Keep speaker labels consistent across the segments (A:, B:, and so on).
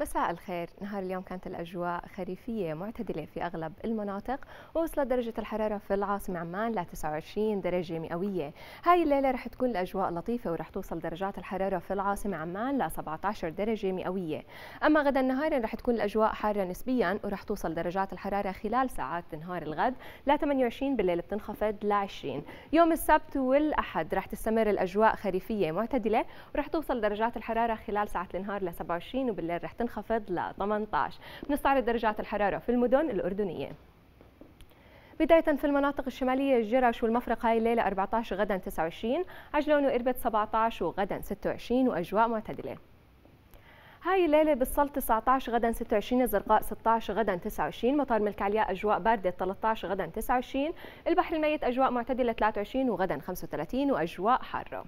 A: مساء الخير نهار اليوم كانت الأجواء خريفية معتدلة في أغلب المناطق ووصلت درجة الحرارة في العاصمة عمان ل 29 درجة مئوية هاي الليلة رح تكون الأجواء لطيفة ورح توصل درجات الحرارة في العاصمة عمان ل 17 درجة مئوية أما غدا نهارا رح تكون الأجواء حارة نسبيا ورح توصل درجات الحرارة خلال ساعات نهار الغد ل 28 بالليل بتنخفض ل 20 يوم السبت والأحد رح تستمر الأجواء خريفية معتدلة ورح توصل درجات الحرارة خلال ساعات النهار ل 27 وبالليل رح تنخفض منخفض ل 18 بنستعرض درجات الحرارة في المدن الأردنية بداية في المناطق الشمالية الجرش والمفرق هاي الليلة 14 غدا 29 عجلون وإربد 17 وغدا 26 وأجواء معتدلة هاي الليلة بالصل 19 غدا 26 الزرقاء 16 غدا 29 مطار ملك علياء أجواء باردة 13 غدا 29 البحر الميت أجواء معتدلة 23 وغدا 35 وأجواء حارة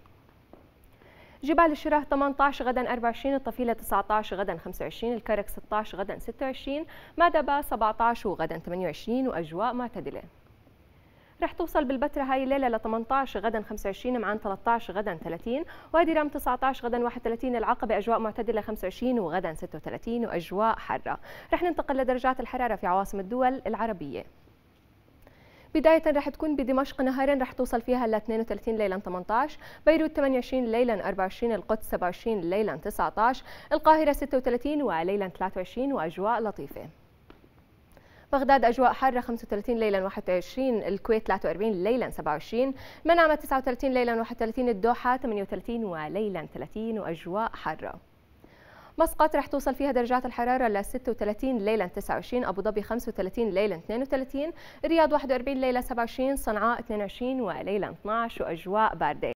A: جبال الشراه 18 غدا 24 الطفيلة 19 غدا 25 الكرك 16 غدا 26 مادبا 17 وغدا 28 وأجواء معتدلة رح توصل بالبترة هاي الليله ل 18 غدا 25 معان 13 غدا 30 وادي رام 19 غدا 31 العقبه اجواء معتدله 25 وغدا 36 واجواء حرة رح ننتقل لدرجات الحراره في عواصم الدول العربيه بداية رح تكون بدمشق نهارا رح توصل فيها ل 32 ليلا 18 بيروت 28 ليلا 24 القدس 27 ليلا 19 القاهرة 36 وليلا 23 وأجواء لطيفة بغداد أجواء حارة 35 ليلا 21 الكويت 43 ليلا 27 منامة 39 ليلا 31 الدوحة 38 وليلا 30 وأجواء حارة مسقط رح توصل فيها درجات الحرارة ل 36 ليلا 29 أبو ظبي 35 ليلا 32 الرياض 41 ليلا 27 صنعاء 22 وليلا 12 وأجواء باردة